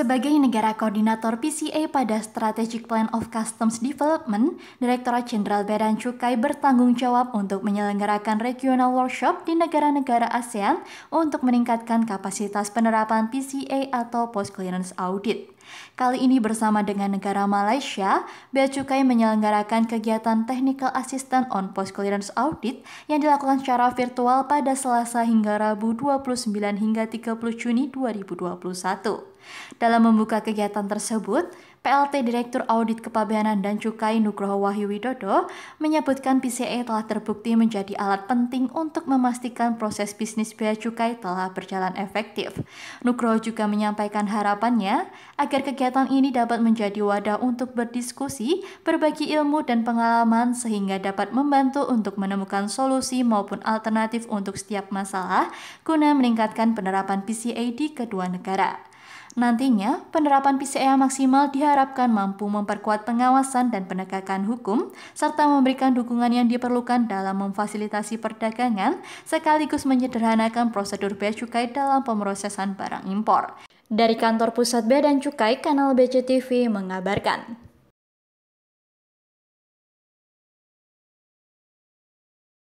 Sebagai negara koordinator PCA pada Strategic Plan of Customs Development, Direktorat Jenderal Bea dan Cukai bertanggung jawab untuk menyelenggarakan regional workshop di negara-negara ASEAN untuk meningkatkan kapasitas penerapan PCA atau Post Clearance Audit. Kali ini bersama dengan negara Malaysia, Bea Cukai menyelenggarakan kegiatan Technical Assistant on Post Clearance Audit yang dilakukan secara virtual pada Selasa hingga Rabu 29 hingga 30 Juni 2021. Dalam membuka kegiatan tersebut, PLT Direktur Audit Kepabeanan dan Cukai Nugroho Wahyu Widodo menyebutkan PCA e telah terbukti menjadi alat penting untuk memastikan proses bisnis bea cukai telah berjalan efektif. Nugroho juga menyampaikan harapannya agar agar kegiatan ini dapat menjadi wadah untuk berdiskusi, berbagi ilmu dan pengalaman sehingga dapat membantu untuk menemukan solusi maupun alternatif untuk setiap masalah guna meningkatkan penerapan PCA di kedua negara. Nantinya, penerapan PCA maksimal diharapkan mampu memperkuat pengawasan dan penegakan hukum, serta memberikan dukungan yang diperlukan dalam memfasilitasi perdagangan, sekaligus menyederhanakan prosedur bea cukai dalam pemrosesan barang impor. Dari kantor pusat Bea dan Cukai, kanal BCTV mengabarkan.